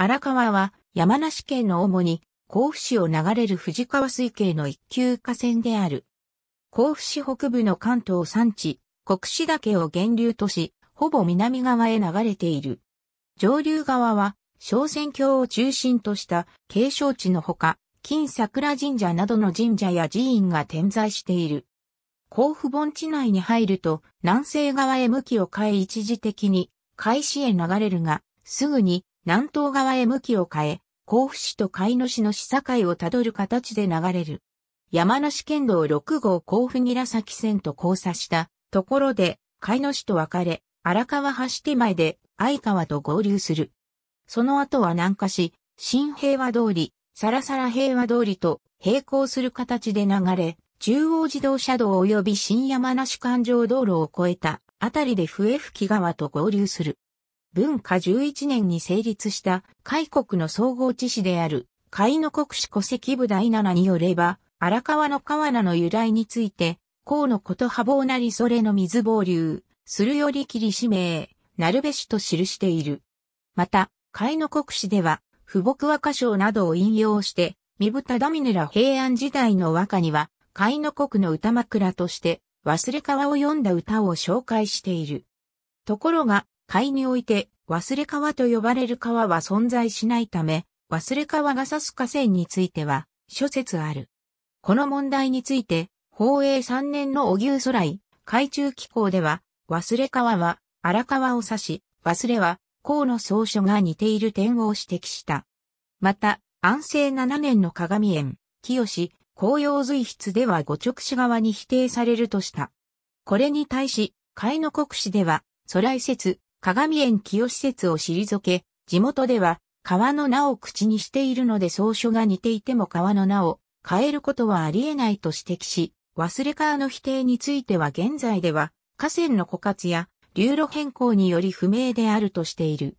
荒川は山梨県の主に甲府市を流れる藤川水系の一級河川である。甲府市北部の関東山地、国市岳を源流とし、ほぼ南側へ流れている。上流側は、小仙峡を中心とした景勝地のほか、金桜神社などの神社や寺院が点在している。甲府盆地内に入ると、南西側へ向きを変え一時的に、海市へ流れるが、すぐに南東側へ向きを変え、甲府市と甲野市の市境をたどる形で流れる。山梨県道6号甲府韮崎線と交差したところで、甲野市と分かれ、荒川橋手前で相川と合流する。その後は南下し、新平和通り、さらさら平和通りと並行する形で流れ、中央自動車道及び新山梨環状道路を越えたあたりで笛吹川と合流する。文化11年に成立した海国の総合知事である海の国史戸籍部第七によれば、荒川の川名の由来について、河のこと波防なりそれの水防流、するより霧使名、なるべしと記している。また、海の国史では、富木和歌賞などを引用して、三ダミ峰ラ平安時代の和歌には、海の国の歌枕として、忘れ川を読んだ歌を紹介している。ところが、海において、忘れ川と呼ばれる川は存在しないため、忘れ川が指す河川については、諸説ある。この問題について、宝永3年の小牛空来、海中機構では、忘れ川は荒川を指し、忘れは河の草書が似ている点を指摘した。また、安政7年の鏡園、清、紅葉随筆では五直視側に否定されるとした。これに対し、海の国史では、空来説、鏡園清施設を退け、地元では川の名を口にしているので草書が似ていても川の名を変えることはありえないと指摘し、忘れ川の否定については現在では河川の枯渇や流路変更により不明であるとしている。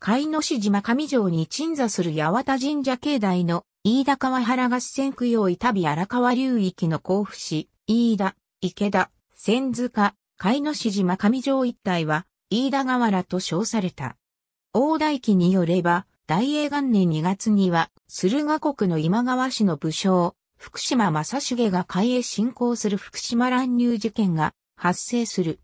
海野市島上城に鎮座する八幡神社境内の飯田川原合戦供養伊旅荒川流域の甲府市、飯田、池田、千塚、海野市島上城一帯は、飯田河原と称された。大大記によれば、大英元年2月には、駿河国の今川氏の武将、福島正成が海へ侵攻する福島乱入事件が発生する。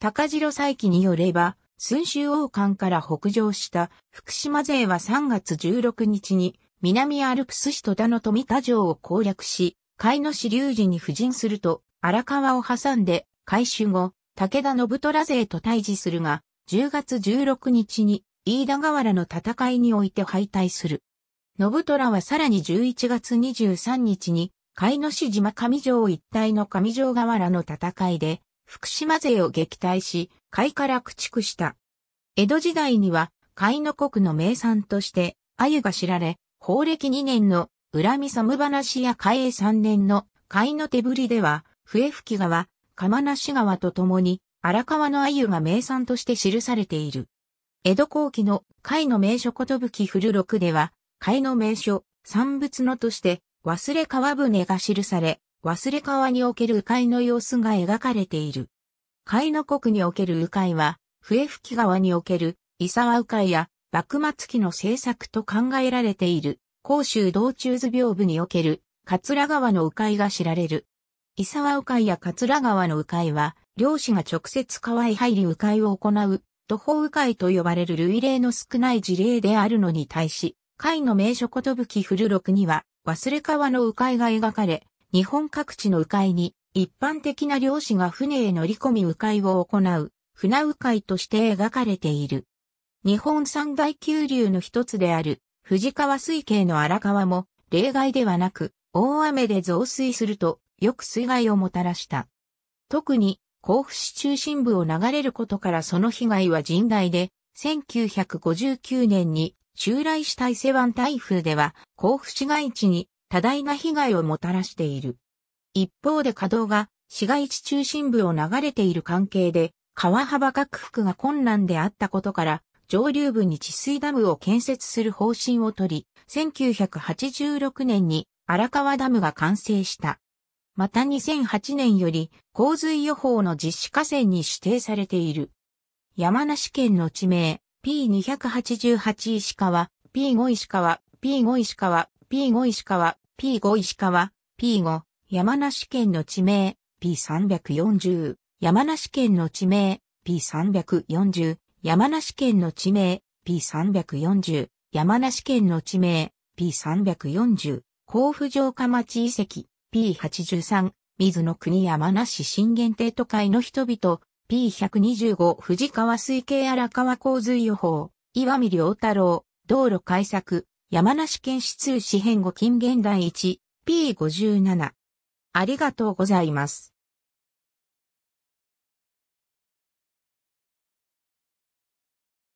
高城再起によれば、寸州王冠から北上した福島勢は3月16日に南アルプス市戸田の富田城を攻略し、海の支流時に布陣すると荒川を挟んで海収後、武田信虎勢と対峙するが、10月16日に飯田河原の戦いにおいて敗退する。信虎はさらに11月23日に、甲斐の市島上城一帯の上城河原の戦いで、福島勢を撃退し、甲斐から駆逐した。江戸時代には、甲斐の国の名産として、鮎が知られ、法暦2年の、恨み寒話や甲斐3年の、甲斐の手振りでは、笛吹川、釜梨川と共に荒川の鮎が名産として記されている。江戸後期の海の名所ことぶき古録では、海の名所、産物のとして、忘れ川船が記され、忘れ川における鵜飼の様子が描かれている。海の国における鵜飼は、笛吹川における伊沢鵜飼や幕末期の政策と考えられている、甲州道中図屏風における桂川の鵜飼が知られる。伊沢鵜飼や桂川の鵜飼は、漁師が直接川へ入り鵜飼を行う、徒歩鵜飼と呼ばれる類例の少ない事例であるのに対し、貝の名所ことぶき古録には、忘れ川の鵜飼が描かれ、日本各地の鵜飼に、一般的な漁師が船へ乗り込み鵜飼を行う、船鵜飼として描かれている。日本三大急流の一つである、藤川水系の荒川も、例外ではなく、大雨で増水すると、よく水害をもたらした。特に甲府市中心部を流れることからその被害は甚大で、1959年に襲来した伊勢湾台風では甲府市街地に多大な被害をもたらしている。一方で稼働が市街地中心部を流れている関係で川幅拡幅が困難であったことから上流部に治水ダムを建設する方針をとり、1986年に荒川ダムが完成した。また2008年より洪水予報の実施河川に指定されている。山梨県の地名 P288 石川、P5 石川、P5 石川、P5 石川、P5 石川、P5 山梨県の地名 P340 山梨県の地名 P340 山梨県の地名 P340 山梨県の地名 P340 甲府城下町遺跡 P83、水の国山梨新限定都会の人々、P125 藤川水系荒川洪水予報、岩見良太郎、道路改作、山梨県市通市編後近現代 1P57。ありがとうございます。